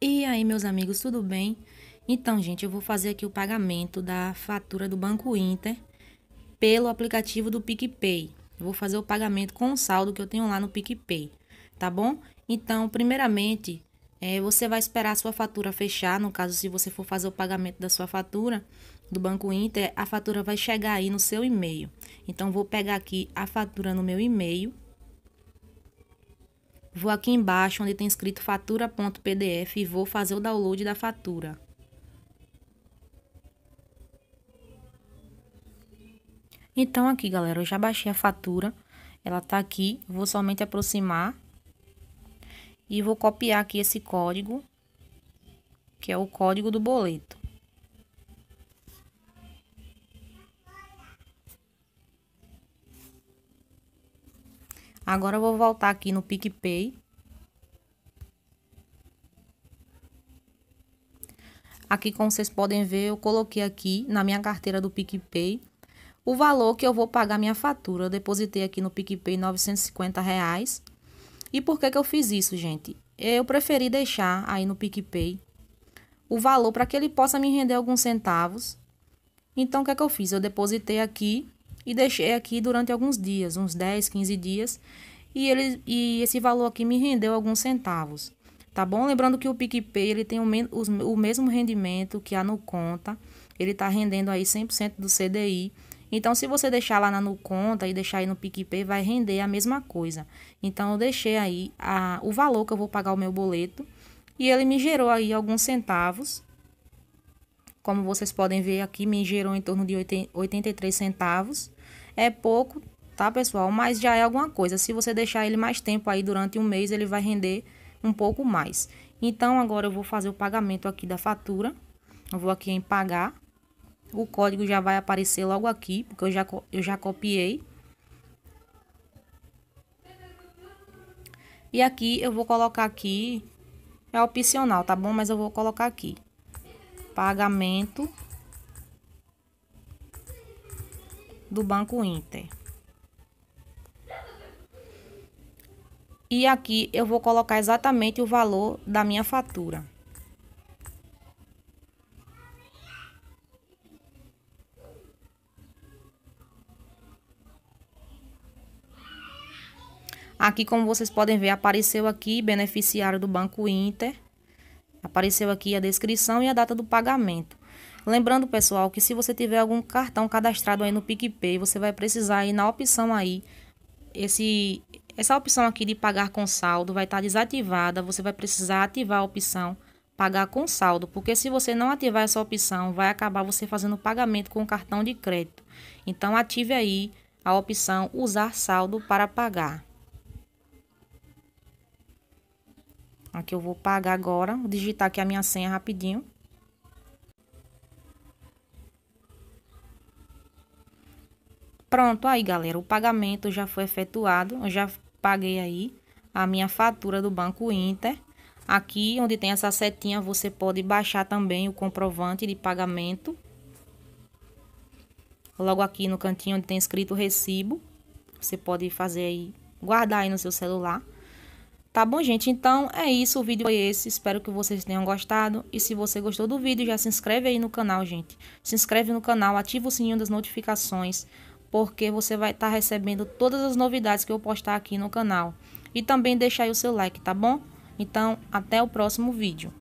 E aí, meus amigos, tudo bem? Então, gente, eu vou fazer aqui o pagamento da fatura do Banco Inter pelo aplicativo do PicPay. Eu vou fazer o pagamento com o saldo que eu tenho lá no PicPay, tá bom? Então, primeiramente, é, você vai esperar a sua fatura fechar. No caso, se você for fazer o pagamento da sua fatura do Banco Inter, a fatura vai chegar aí no seu e-mail. Então, vou pegar aqui a fatura no meu e-mail Vou aqui embaixo onde tem escrito fatura.pdf e vou fazer o download da fatura. Então aqui, galera, eu já baixei a fatura. Ela tá aqui, vou somente aproximar e vou copiar aqui esse código, que é o código do boleto. Agora eu vou voltar aqui no PicPay. Aqui, como vocês podem ver, eu coloquei aqui na minha carteira do PicPay o valor que eu vou pagar minha fatura. Eu depositei aqui no PicPay R$ 950. Reais. E por que, que eu fiz isso, gente? Eu preferi deixar aí no PicPay o valor para que ele possa me render alguns centavos. Então, o que é que eu fiz? Eu depositei aqui e deixei aqui durante alguns dias, uns 10, 15 dias, e, ele, e esse valor aqui me rendeu alguns centavos, tá bom? Lembrando que o PicPay ele tem o, os, o mesmo rendimento que a Nuconta, ele tá rendendo aí 100% do CDI, então, se você deixar lá na Nuconta e deixar aí no PicPay, vai render a mesma coisa. Então, eu deixei aí a, o valor que eu vou pagar o meu boleto e ele me gerou aí alguns centavos. Como vocês podem ver aqui, me gerou em torno de 83 centavos. É pouco, tá, pessoal? Mas já é alguma coisa. Se você deixar ele mais tempo aí durante um mês, ele vai render um pouco mais. Então, agora eu vou fazer o pagamento aqui da fatura. Eu vou aqui em pagar. O código já vai aparecer logo aqui, porque eu já, eu já copiei. E aqui eu vou colocar aqui, é opcional, tá bom? Mas eu vou colocar aqui, pagamento do Banco Inter. E aqui eu vou colocar exatamente o valor da minha fatura. Aqui, como vocês podem ver, apareceu aqui beneficiário do Banco Inter. Apareceu aqui a descrição e a data do pagamento. Lembrando, pessoal, que se você tiver algum cartão cadastrado aí no PicPay, você vai precisar ir na opção aí, esse, essa opção aqui de pagar com saldo vai estar desativada, você vai precisar ativar a opção pagar com saldo, porque se você não ativar essa opção, vai acabar você fazendo pagamento com cartão de crédito. Então ative aí a opção usar saldo para pagar. Aqui eu vou pagar agora, vou digitar aqui a minha senha rapidinho. Pronto, aí galera, o pagamento já foi efetuado, eu já paguei aí a minha fatura do Banco Inter. Aqui onde tem essa setinha, você pode baixar também o comprovante de pagamento. Logo aqui no cantinho onde tem escrito recibo, você pode fazer aí, guardar aí no seu celular. Tá bom, gente? Então é isso, o vídeo foi esse. Espero que vocês tenham gostado. E se você gostou do vídeo, já se inscreve aí no canal, gente. Se inscreve no canal, ativa o sininho das notificações porque você vai estar tá recebendo todas as novidades que eu postar aqui no canal. E também deixa aí o seu like, tá bom? Então, até o próximo vídeo.